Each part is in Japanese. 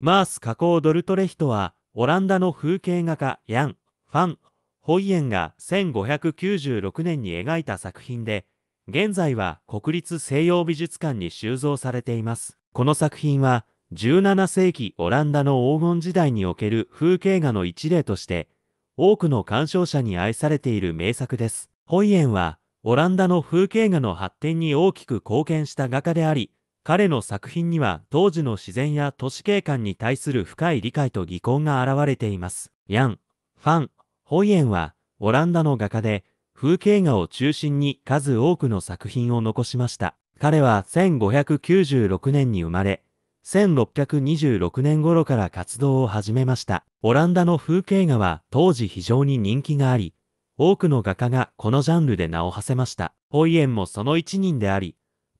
マース加工ドルトレヒトは、オランダの風景画家ヤン・ファン・ホイエンが1596年に描いた作品で、現在は国立西洋美術館に収蔵されています。この作品は、17世紀オランダの黄金時代における風景画の一例として、多くの鑑賞者に愛されている名作です。ホイエンは、オランダの風景画の発展に大きく貢献した画家であり、彼の作品には当時の自然や都市景観に対する深い理解と技巧が現れています。ヤン、ファン、ホイエンはオランダの画家で風景画を中心に数多くの作品を残しました。彼は1596年に生まれ、1626年頃から活動を始めました。オランダの風景画は当時非常に人気があり、多くの画家がこのジャンルで名を馳せました。ホイエンもその一人であり、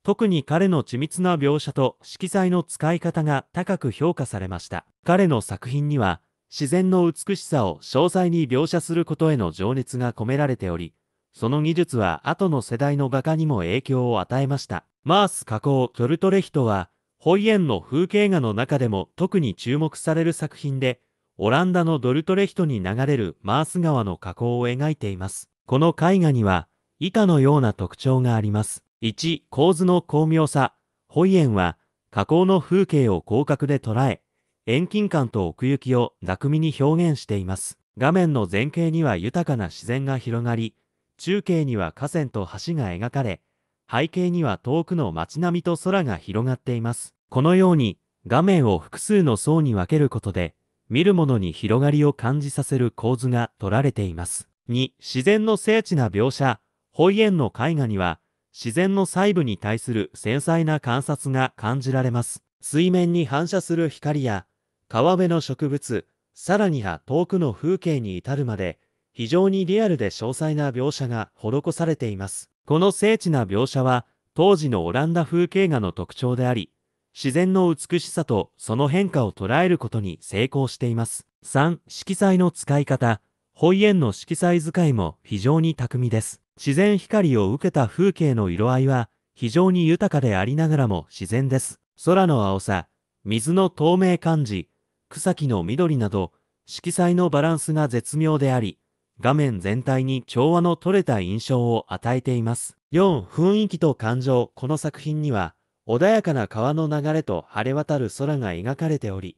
特に彼の緻密な描写と色彩の使い方が高く評価されました。彼の作品には、自然の美しさを詳細に描写することへの情熱が込められており、その技術は後の世代の画家にも影響を与えました。マース加工トルトレヒトは、ホイエンの風景画の中でも特に注目される作品で、オランダのドルトレヒトに流れるマース川の河口を描いています。この絵画には、以下のような特徴があります。1、構図の巧妙さ。ホイエンは、加工の風景を広角で捉え、遠近感と奥行きを巧みに表現しています。画面の前景には豊かな自然が広がり、中景には河川と橋が描かれ、背景には遠くの街並みと空が広がっています。このように、画面を複数の層に分けることで、見るものに広がりを感じさせる構図が取られています。2、自然の精緻な描写。ホイエンの絵画には、自然の細部に対する繊細な観察が感じられます。水面に反射する光や、川辺の植物、さらには遠くの風景に至るまで、非常にリアルで詳細な描写が施されています。この精緻な描写は、当時のオランダ風景画の特徴であり、自然の美しさとその変化を捉えることに成功しています。3、色彩の使い方。ホイエンの色彩使いも非常に巧みです。自然光を受けた風景の色合いは非常に豊かでありながらも自然です。空の青さ、水の透明感じ、草木の緑など、色彩のバランスが絶妙であり、画面全体に調和の取れた印象を与えています。4、雰囲気と感情。この作品には、穏やかな川の流れと晴れ渡る空が描かれており、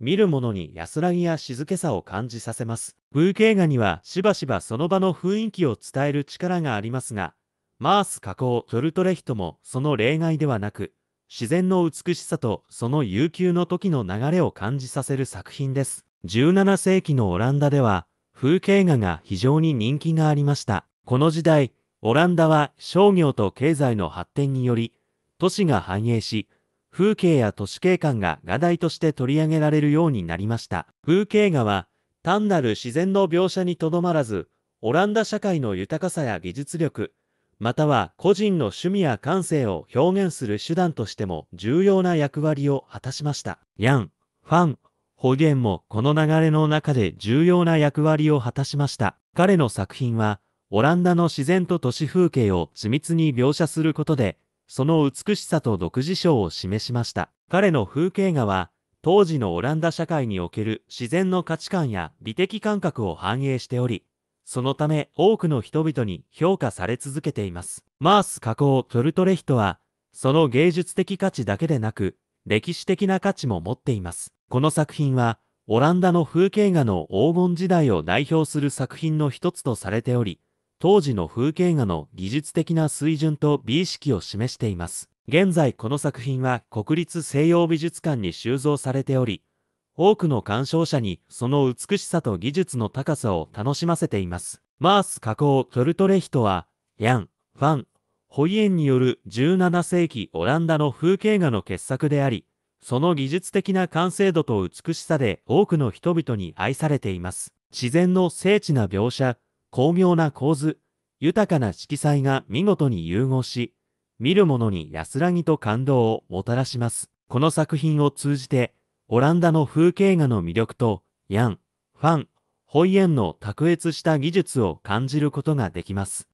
見る者に安らぎや静けさを感じさせます。風景画にはしばしばその場の雰囲気を伝える力がありますが、マース加工トルトレヒトもその例外ではなく、自然の美しさとその悠久の時の流れを感じさせる作品です。17世紀のオランダでは、風景画が非常に人気がありました。この時代、オランダは商業と経済の発展により、都市が繁栄し、風景や都市景観が画題として取り上げられるようになりました。風景画は、単なる自然の描写にとどまらず、オランダ社会の豊かさや技術力、または個人の趣味や感性を表現する手段としても重要な役割を果たしました。ヤン、ファン、ホゲンもこの流れの中で重要な役割を果たしました。彼の作品は、オランダの自然と都市風景を緻密に描写することで、その美しさと独自賞を示しました。彼の風景画は、当時のオランダ社会における自然の価値観や美的感覚を反映しており、そのため多くの人々に評価され続けています。マース加工トルトレヒトは、その芸術的価値だけでなく、歴史的な価値も持っています。この作品は、オランダの風景画の黄金時代を代表する作品の一つとされており、当時の風景画の技術的な水準と美意識を示しています。現在この作品は国立西洋美術館に収蔵されており、多くの鑑賞者にその美しさと技術の高さを楽しませています。マース加工トルトレヒトは、ヤン、ファン、ホイエンによる17世紀オランダの風景画の傑作であり、その技術的な完成度と美しさで多くの人々に愛されています。自然の精緻な描写、巧妙な構図、豊かな色彩が見事に融合し、見る者に安らぎと感動をもたらします。この作品を通じて、オランダの風景画の魅力と、ヤン、ファン、ホイエンの卓越した技術を感じることができます。